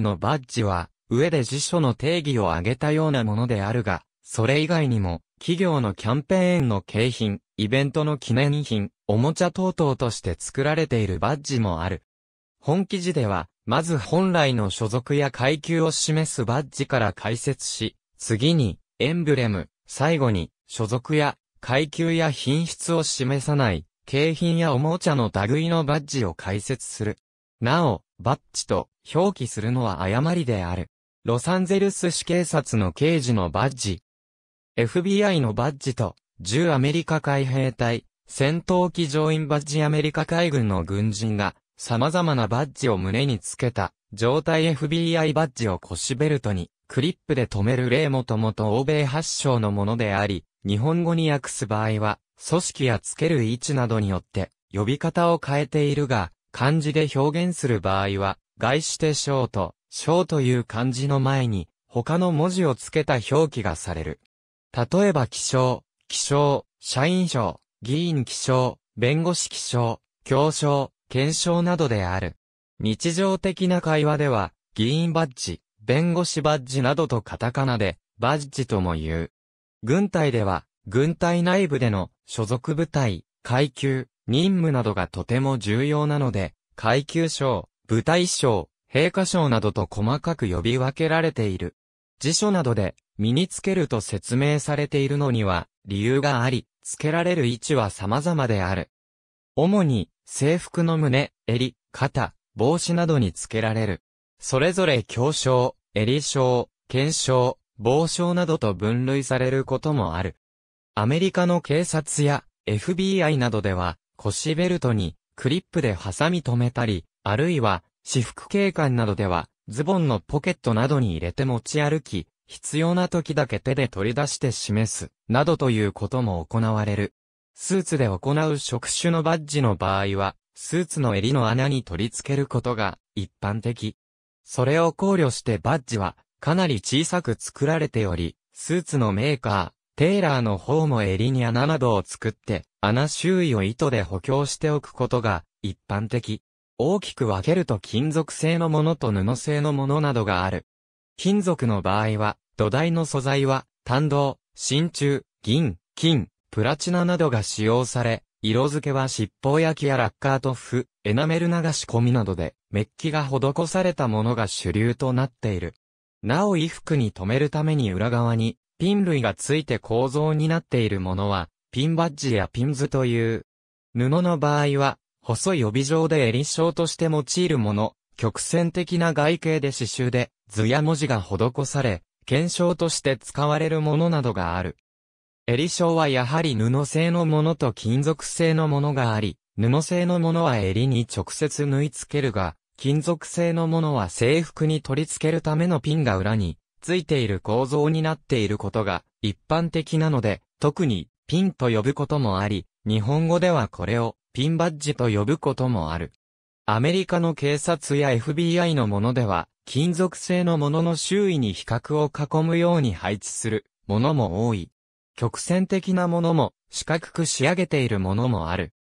のバッジは、上で辞書の定義を挙げたようなものであるが、それ以外にも、企業のキャンペーンの景品、イベントの記念品、おもちゃ等々として作られているバッジもある。本記事では、まず本来の所属や階級を示すバッジから解説し、次に、エンブレム、最後に、所属や階級や品質を示さない、景品やおもちゃの類のバッジを解説する。なお、バッジと表記するのは誤りである。ロサンゼルス市警察の刑事のバッジ。FBI のバッジと、銃アメリカ海兵隊、戦闘機乗員バッジアメリカ海軍の軍人が、様々なバッジを胸につけた、状態 FBI バッジを腰ベルトに、クリップで留める例もともと欧米発祥のものであり、日本語に訳す場合は、組織やつける位置などによって、呼び方を変えているが、漢字で表現する場合は、外して小と、小という漢字の前に、他の文字を付けた表記がされる。例えば、気象、気象、社員賞、議員気象、弁護士気象、教賞、検証などである。日常的な会話では、議員バッジ、弁護士バッジなどとカタカナで、バッジとも言う。軍隊では、軍隊内部での所属部隊、階級、任務などがとても重要なので、階級章、部隊章、陛下章などと細かく呼び分けられている。辞書などで身につけると説明されているのには理由があり、付けられる位置は様々である。主に制服の胸、襟、肩、帽子などに付けられる。それぞれ強章、襟章、検章、帽章などと分類されることもある。アメリカの警察や FBI などでは腰ベルトにクリップで挟み止めたり、あるいは私服警官などではズボンのポケットなどに入れて持ち歩き、必要な時だけ手で取り出して示す、などということも行われる。スーツで行う職種のバッジの場合は、スーツの襟の穴に取り付けることが一般的。それを考慮してバッジはかなり小さく作られており、スーツのメーカー、テーラーの方も襟に穴などを作って、穴周囲を糸で補強しておくことが一般的。大きく分けると金属製のものと布製のものなどがある。金属の場合は、土台の素材は、単銅、真鍮、銀、金、プラチナなどが使用され、色付けは尻尾焼きやラッカートフ、エナメル流し込みなどで、メッキが施されたものが主流となっている。なお衣服に留めるために裏側にピン類がついて構造になっているものは、ピンバッジやピンズという。布の場合は、細い帯状で襟章として用いるもの、曲線的な外形で刺繍で、図や文字が施され、検証として使われるものなどがある。襟章はやはり布製のものと金属製のものがあり、布製のものは襟に直接縫い付けるが、金属製のものは制服に取り付けるためのピンが裏についている構造になっていることが一般的なので、特にピンと呼ぶこともあり、日本語ではこれをピンバッジと呼ぶこともある。アメリカの警察や FBI のものでは、金属製のものの周囲に比較を囲むように配置するものも多い。曲線的なものも四角く仕上げているものもある。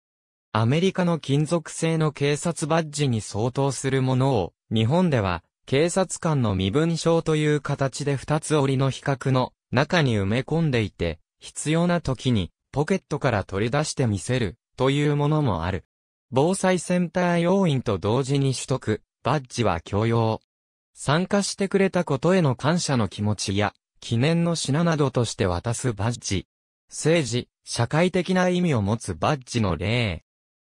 アメリカの金属製の警察バッジに相当するものを日本では警察官の身分証という形で二つ折りの比較の中に埋め込んでいて、必要な時にポケットから取り出してみせるというものもある。防災センター要員と同時に取得、バッジは共用。参加してくれたことへの感謝の気持ちや、記念の品などとして渡すバッジ。政治、社会的な意味を持つバッジの例。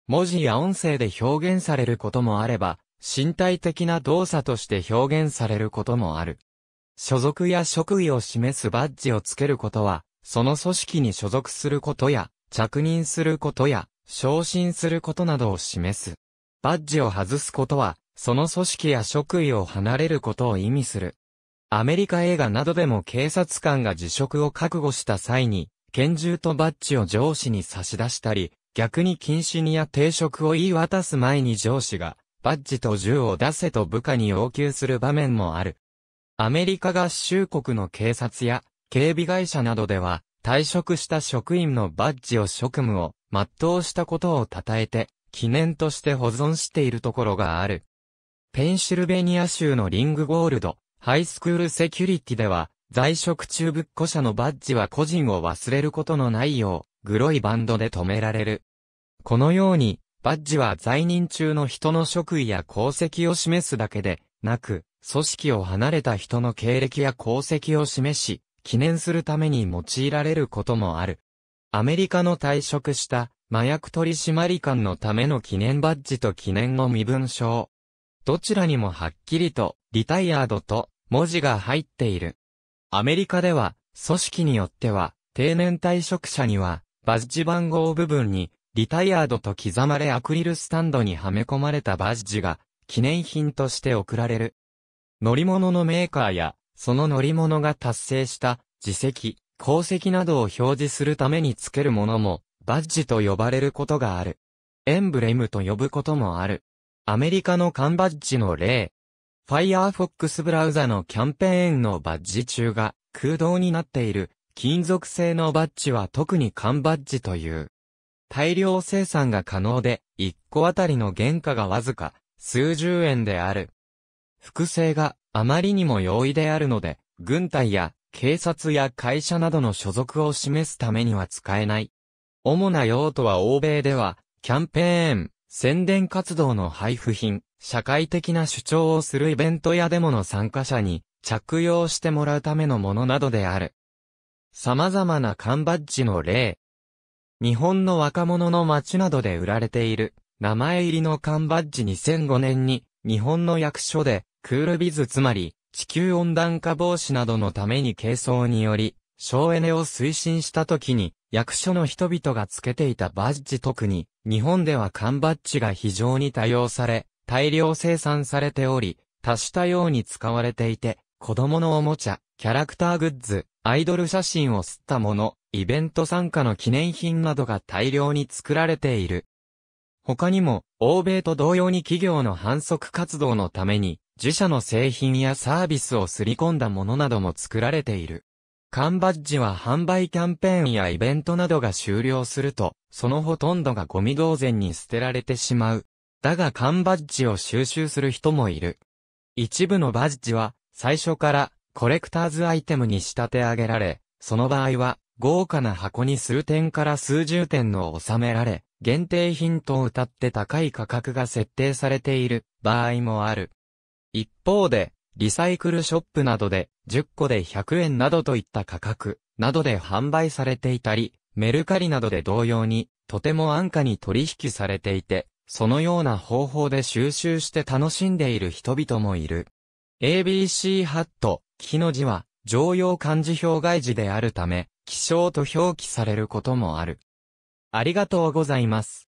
文字や音声で表現されることもあれば、身体的な動作として表現されることもある。所属や職位を示すバッジをつけることは、その組織に所属することや、着任することや、昇進することなどを示す。バッジを外すことは、その組織や職位を離れることを意味する。アメリカ映画などでも警察官が辞職を覚悟した際に、拳銃とバッジを上司に差し出したり、逆に禁止にや定職を言い渡す前に上司がバッジと銃を出せと部下に要求する場面もある。アメリカ合衆国の警察や警備会社などでは、退職した職員のバッジを職務を全うしたことを称えて、記念として保存しているところがある。ペンシルベニア州のリングゴールド、ハイスクールセキュリティでは、在職中ぶっこ者のバッジは個人を忘れることのないよう、グロいバンドで止められる。このように、バッジは在任中の人の職位や功績を示すだけで、なく、組織を離れた人の経歴や功績を示し、記念するために用いられることもある。アメリカの退職した麻薬取締官のための記念バッジと記念の身分証。どちらにもはっきりと、リタイアードと文字が入っている。アメリカでは、組織によっては、定年退職者には、バッジ番号部分に、リタイアードと刻まれアクリルスタンドにはめ込まれたバッジが記念品として贈られる。乗り物のメーカーや、その乗り物が達成した自責、功績などを表示するためにつけるものも、バッジと呼ばれることがある。エンブレムと呼ぶこともある。アメリカの缶バッジの例。Firefox ブラウザのキャンペーンのバッジ中が空洞になっている金属製のバッジは特に缶バッジという。大量生産が可能で、1個あたりの原価がわずか、数十円である。複製があまりにも容易であるので、軍隊や警察や会社などの所属を示すためには使えない。主な用途は欧米では、キャンペーン、宣伝活動の配布品、社会的な主張をするイベントやデモの参加者に着用してもらうためのものなどである。様々な缶バッジの例、日本の若者の街などで売られている、名前入りの缶バッジ2005年に、日本の役所で、クールビズつまり、地球温暖化防止などのために軽装により、省エネを推進した時に、役所の人々がつけていたバッジ特に、日本では缶バッジが非常に多用され、大量生産されており、多種多様に使われていて、子供のおもちゃ、キャラクターグッズ、アイドル写真を吸ったもの、イベント参加の記念品などが大量に作られている。他にも、欧米と同様に企業の反則活動のために、自社の製品やサービスをすり込んだものなども作られている。缶バッジは販売キャンペーンやイベントなどが終了すると、そのほとんどがゴミ同然に捨てられてしまう。だが缶バッジを収集する人もいる。一部のバッジは、最初からコレクターズアイテムに仕立て上げられ、その場合は、豪華な箱に数点から数十点の収められ、限定品と歌って高い価格が設定されている場合もある。一方で、リサイクルショップなどで10個で100円などといった価格などで販売されていたり、メルカリなどで同様にとても安価に取引されていて、そのような方法で収集して楽しんでいる人々もいる。ABC ハット、木の字は常用漢字表外字であるため、気象と表記されることもある。ありがとうございます。